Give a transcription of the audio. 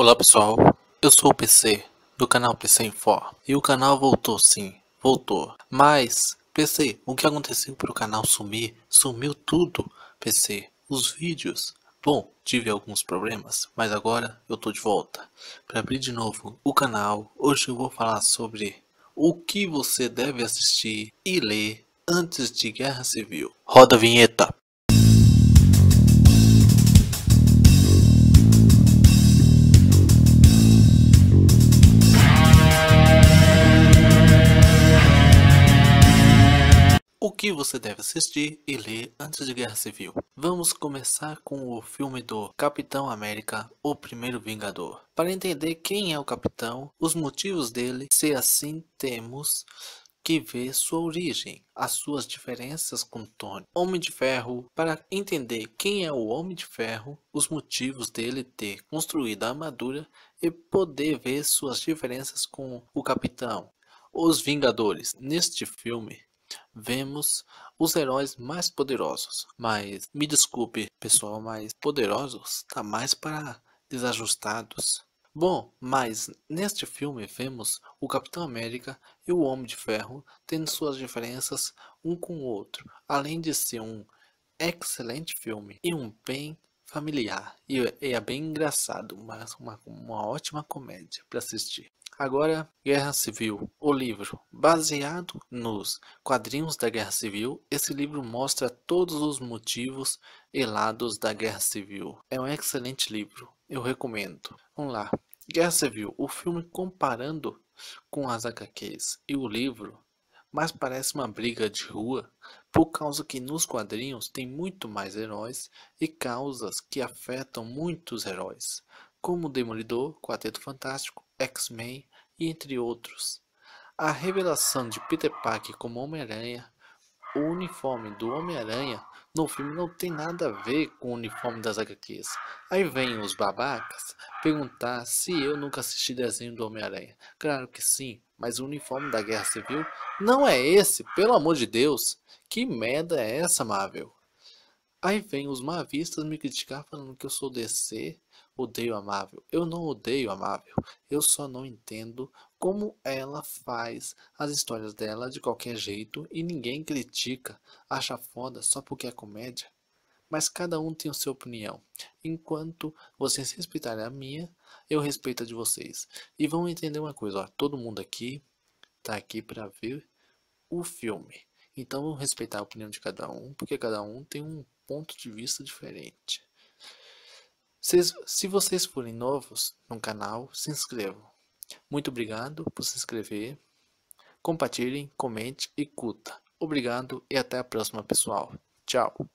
Olá pessoal, eu sou o PC do canal PC Info e o canal voltou sim, voltou. Mas PC, o que aconteceu para o canal sumir? Sumiu tudo, PC. Os vídeos. Bom, tive alguns problemas, mas agora eu tô de volta. Para abrir de novo o canal, hoje eu vou falar sobre o que você deve assistir e ler antes de Guerra Civil. Roda a vinheta. que você deve assistir e ler antes de Guerra Civil. Vamos começar com o filme do Capitão América, O Primeiro Vingador. Para entender quem é o Capitão, os motivos dele, se assim temos que ver sua origem, as suas diferenças com Tony. Homem de Ferro, para entender quem é o Homem de Ferro, os motivos dele ter construído a armadura e poder ver suas diferenças com o Capitão. Os Vingadores. Neste filme, vemos os heróis mais poderosos. Mas, me desculpe, pessoal, mas poderosos tá mais para desajustados. Bom, mas neste filme vemos o Capitão América e o Homem de Ferro tendo suas diferenças um com o outro, além de ser um excelente filme e um bem familiar é, e é bem engraçado, mas uma, uma ótima comédia para assistir. Agora, Guerra Civil, o livro. Baseado nos quadrinhos da Guerra Civil, esse livro mostra todos os motivos e lados da Guerra Civil. É um excelente livro, eu recomendo. Vamos lá. Guerra Civil, o filme comparando com as HQs e o livro mas parece uma briga de rua, por causa que nos quadrinhos tem muito mais heróis e causas que afetam muitos heróis, como Demolidor, Quarteto Fantástico, X-Men e entre outros. A revelação de Peter Parker como Homem-Aranha, o uniforme do Homem-Aranha no filme não tem nada a ver com o uniforme das HQs. Aí vem os babacas perguntar se eu nunca assisti desenho do Homem-Aranha. Claro que sim, mas o uniforme da Guerra Civil não é esse, pelo amor de Deus. Que merda é essa, Marvel? Aí vem os mavistas me criticar falando que eu sou DC, odeio a Marvel. Eu não odeio a Marvel. Eu só não entendo como ela faz as histórias dela de qualquer jeito e ninguém critica, acha foda só porque é comédia mas cada um tem a sua opinião. Enquanto vocês respeitarem a minha, eu respeito a de vocês. E vão entender uma coisa, ó, todo mundo aqui tá aqui para ver o filme. Então vamos respeitar a opinião de cada um, porque cada um tem um ponto de vista diferente. Cês, se vocês forem novos no canal, se inscrevam. Muito obrigado por se inscrever. Compartilhem, comente e curta. Obrigado e até a próxima, pessoal. Tchau!